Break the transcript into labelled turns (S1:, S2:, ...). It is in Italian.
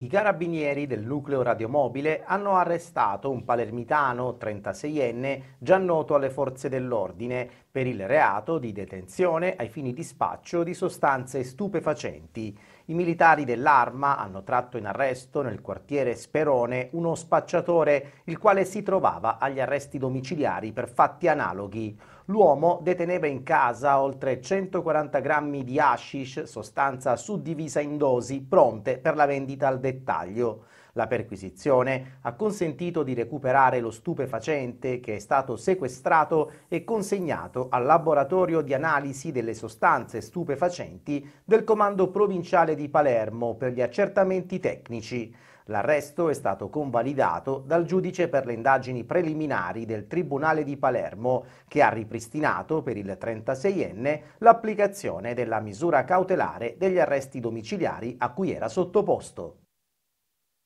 S1: I carabinieri del nucleo radiomobile hanno arrestato un palermitano, 36enne, già noto alle forze dell'ordine, per il reato di detenzione ai fini di spaccio di sostanze stupefacenti. I militari dell'arma hanno tratto in arresto nel quartiere Sperone uno spacciatore il quale si trovava agli arresti domiciliari per fatti analoghi. L'uomo deteneva in casa oltre 140 grammi di hashish, sostanza suddivisa in dosi pronte per la vendita al dettaglio. La perquisizione ha consentito di recuperare lo stupefacente che è stato sequestrato e consegnato al laboratorio di analisi delle sostanze stupefacenti del Comando Provinciale di Palermo per gli accertamenti tecnici. L'arresto è stato convalidato dal giudice per le indagini preliminari del Tribunale di Palermo, che ha ripristinato per il 36enne l'applicazione della misura cautelare degli arresti domiciliari a cui era sottoposto.